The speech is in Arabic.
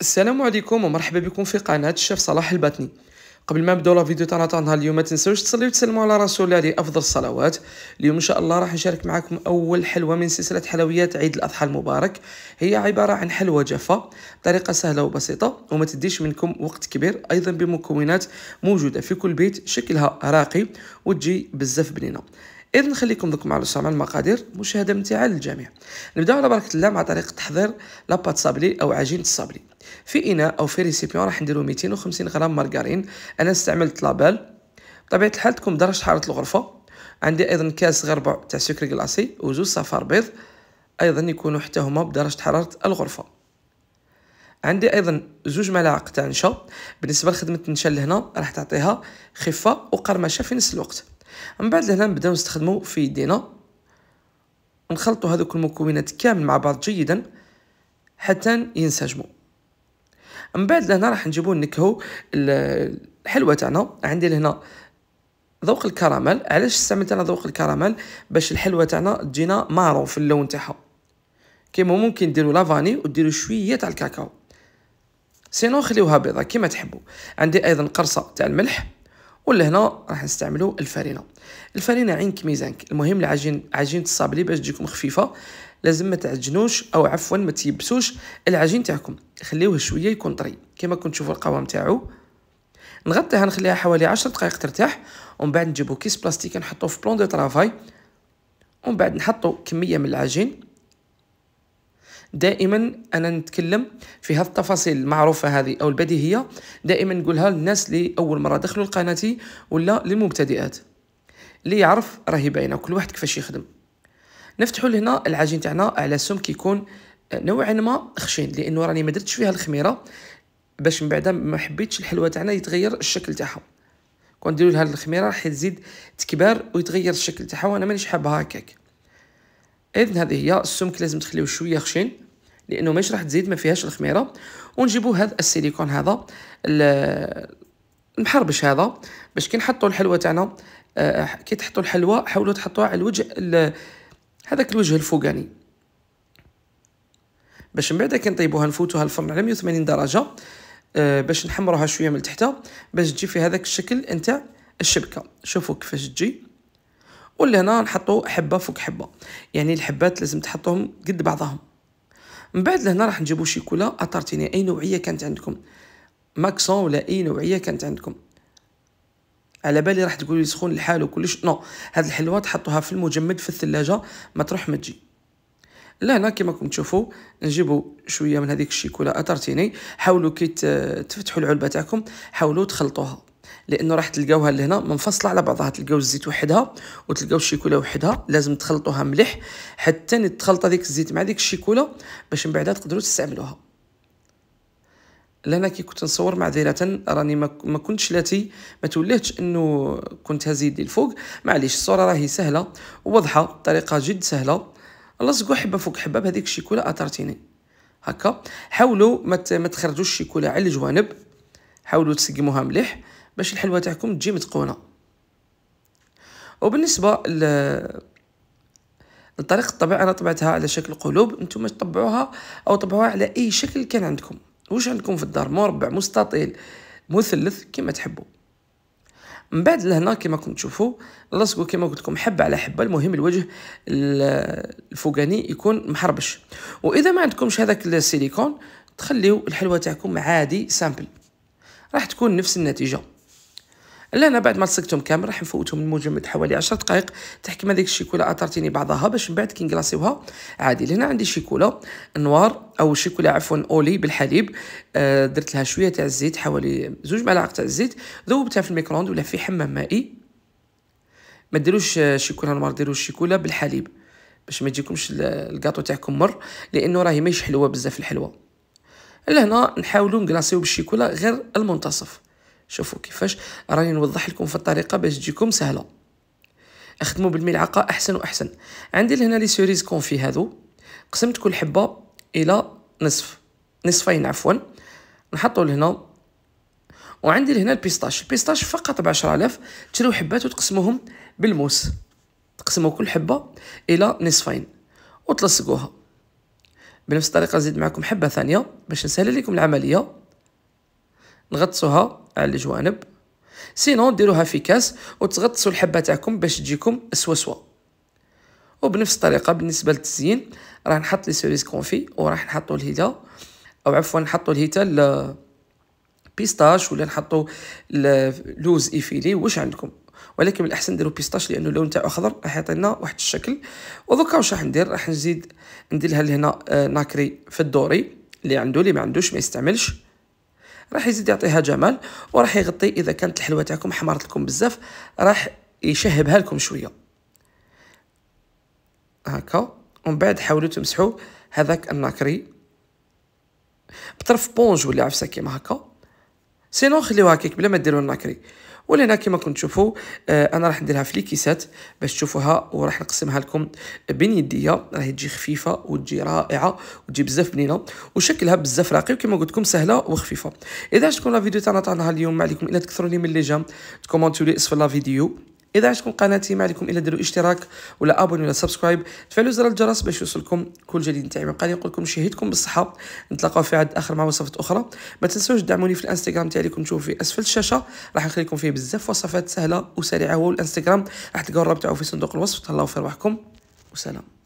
السلام عليكم ومرحبا بكم في قناة الشيف صلاح الباتني قبل ما نبداو لا فيديو تاعنا تاع نهار اليوم ما تنساوش تصليو وتسلموا على رسول الله عليه افضل الصلوات اليوم ان شاء الله راح نشارك معكم اول حلوى من سلسله حلويات عيد الاضحى المبارك هي عباره عن حلوى جافه طريقه سهله وبسيطه وما تديش منكم وقت كبير ايضا بمكونات موجوده في كل بيت شكلها راقي وتجي بزاف بنينه اذن خليكم دوك مع مع المقادير مشاهده ممتعه للجميع نبداو على بركه الله مع طريقه تحضير لاباط صابلي او عجينه الصابلي في اناء او في ريسيبيون راح نديرو 250 غرام مارغرين انا استعملت لابال بطبيعه الحال تكون درجه حراره الغرفه عندي ايضا كاس غربع تاع سكر كلاصي وجوج صفار بيض ايضا يكونوا حتى هما بدرجه حراره الغرفه عندي ايضا زوج ملاعق تاع نشا بالنسبه لخدمه النشا لهنا راح تعطيها خفه وقرمشه في نفس الوقت من بعد لهنا نبداو نستخدمو في يدينا نخلطوا هذوك المكونات كامل مع بعض جيدا حتى ينسجموا من بعد لهنا راح نجيبو نكهو الحلوه تاعنا عندي لهنا ذوق الكراميل علاش استعملت انا ذوق الكراميل باش الحلوه تاعنا تجينا مارون في اللون تاعها كيما ممكن ديروا لافاني وديروا شويه تاع الكاكاو سينو خليوها بيضه كيما تحبوا عندي ايضا قرصه تاع الملح ولهنا راح نستعملوا الفرينه الفرينه عين كميزانك المهم العجين عجينه الصابلي باش تجيكم خفيفه لازم ما تعجنوش او عفوا ما تيبسوش العجين تاعكم خليوه شويه يكون طري كما كنت تشوفوا القوام تاعو نغطيها نخليها حوالي 10 دقائق ترتاح ومن بعد نجيبو كيس بلاستيك نحطوه في بلون دو طرافاي ومن بعد نحطو كميه من العجين دائما انا نتكلم في هذه التفاصيل المعروفه هذه او البديهيه دائما نقولها للناس اللي اول مره دخلوا لقناتي ولا للمبتدئات اللي يعرف راهي باينه كل واحد كيفاش يخدم نفتحوا لهنا العجين تاعنا على سم كيكون آه، نوعا ما خشين لانه راني ما درتش فيها الخميره باش من بعد ما حبيتش الحلوه تاعنا يتغير الشكل تاعها كون نديروا لها الخميره راح تزيد تكبر ويتغير الشكل تاعها وانا مانيش حابها هكاك اذن هذه هي السمك لازم تخليوه شويه خشين لانه ماش راح تزيد ما فيهاش الخميره ونجيبوا هذا السيليكون هذا المحربش هذا باش كي نحطوا الحلوه تاعنا آه، كي تحطوا الحلوه حاولوا تحطوها على الوجه هذاك الوجه الفوقاني باش من بعد كنطيبوها نفوتوها الفرن على 180 درجه آه باش نحمروها شويه من تحتها باش تجي في هذاك الشكل انت الشبكه شوفوا كيفاش تجي ولهنا نحطوا حبه فوق حبه يعني الحبات لازم تحطوهم قد بعضهم من بعد لهنا راح نجيبوا شيكولا اتارتيني اي نوعيه كانت عندكم ماكسون ولا اي نوعيه كانت عندكم على بالي راح تقولي سخون الحال وكلش نو هاد الحلوه تحطوها في المجمد في الثلاجه ما تروح ما تجي لهنا كما راكم تشوفوا نجيبوا شويه من هذيك الشيكولا اترتيني حاولوا كي تفتحوا العلبه تاعكم حاولوا تخلطوها لانه راح تلقاوها لهنا منفصله على بعضها تلقاو الزيت وحدها وتلقاو الشيكولا وحدها لازم تخلطوها مليح حتى تخلط هذيك الزيت مع ديك الشيكولا باش من بعدها تقدروا تستعملوها لهنا كي كنت نصور معذره راني ما كنتش لاتي ما تولهتش انه كنت هزي يدي الفوق معليش الصوره راهي سهله وواضحه طريقة جد سهله لصقوا حبه فوق حبه بهذيك الشيكولا اثرتيني هكا حاولوا ما تخرجوش الشيكولا على الجوانب حاولوا تسقموها مليح باش الحلوه تاعكم تجي متقونه وبالنسبه ل الطريقة الطبيعة انا طبعتها على شكل قلوب نتوما تطبعوها او طبعوها على اي شكل كان عندكم واش عندكم في الدار مربع مستطيل مثلث كما تحبوا من بعد لهنا كما راكم تشوفوا لصقوا كما قلت لكم حبه على حبه المهم الوجه الفوقاني يكون محربش واذا ما عندكمش هذاك السيليكون تخليو الحلوه تاعكم عادي سامبل راح تكون نفس النتيجه انا بعد ما لصقتهم كامل راح نفوتهم لمجمد حوالي 10 دقائق تحكم هذيك الشيكولا اثرتيني بعضها باش من بعد كي نكلاصيوها عادي لهنا عندي شيكولا نوار او شيكولا عفوا اولي بالحليب آه درت لها شويه تاع الزيت حوالي زوج ملاعق تاع الزيت ذوبتها في الميكرووند ولا في حمام مائي ما ديروش آه، شيكولا نوار ديروا الشيكولا بالحليب باش ما تجيكمش الكاطو تاعكم مر لانه راهي ماهيش حلوه بزاف الحلوه لهنا نحاولوا نكلاصيو بالشيكولا غير المنتصف شوفوا كيفاش راني نوضح لكم في الطريقه باش تجيكم سهله اخدموا بالملعقه احسن واحسن عندي لهنا لي سوريز كونفي هادو قسمت كل حبه الى نصف نصفين عفوا نحطوا لهنا وعندي لهنا البيستاش البيستاش فقط ب 10000 تشريو حبات وتقسموهم بالموس تقسموا كل حبه الى نصفين وتلصقوها بنفس الطريقه نزيد معكم حبه ثانيه باش نسهل لكم العمليه نغطسوها على الجوانب سينون ديروها في كاس وتغطسوا الحبه تاعكم باش تجيكم سوا سوا وبنفس الطريقه بالنسبه للتزيين راح نحط لي سوريس كونفي وراح نحطوا الهيدا او عفوا نحطوا الهيدا ل بيستاش ولا نحطوا لوز ايفيلي واش عندكم ولكن من الاحسن نديرو بيستاش لانه اللون تاعو اخضر راح يعطينا واحد الشكل ودوكا واش راح ندير راح نزيد ندير لها لهنا آه، ناكري في الدوري اللي عنده اللي ما عندوش ما يستعملش راح يزيد يعطيها جمال وراح يغطي اذا كانت الحلوه تاعكم حمرت لكم بزاف راح يشهبها لكم شويه هكا ومن بعد حاولوا تمسحوا هذاك الناكري بطرف بونج ولا عفسه كيما هكا سينو خليوها هكاك بلا ما ديروا الناكري ولهنا كما كنت تشوفوا آه، انا راح نديرها في ليكيسات باش تشوفوها وراح نقسمها لكم بين يديا راهي تجي خفيفه وتجي رائعه وتجي بزاف بنينه وشكلها بزاف راقي وكما قلت لكم سهله وخفيفه اذا شكون لا فيديو تاعنا تاعنا اليوم ما عليكم الا تكثروا لي من لي جام تكومونتوا لي اسفل لا فيديو اذا عجبكم قناتي ما عليكم الا ديروا اشتراك ولا ابوني ولا سبسكرايب تفعلوا زر الجرس باش يوصلكم كل جديد تاعي يبقى نقول لكم شهيتكم بالصحه نتلاقاو في عاد اخر مع وصفات اخرى ما تنسوش دعموني في الانستغرام تاعي لكم تشوفوا في اسفل الشاشه راح نخليكم فيه بزاف وصفات سهله وسريعه هو الانستغرام راح تلقاو الرابط تاعو في صندوق الوصف تهلاو في رواحكم وسلام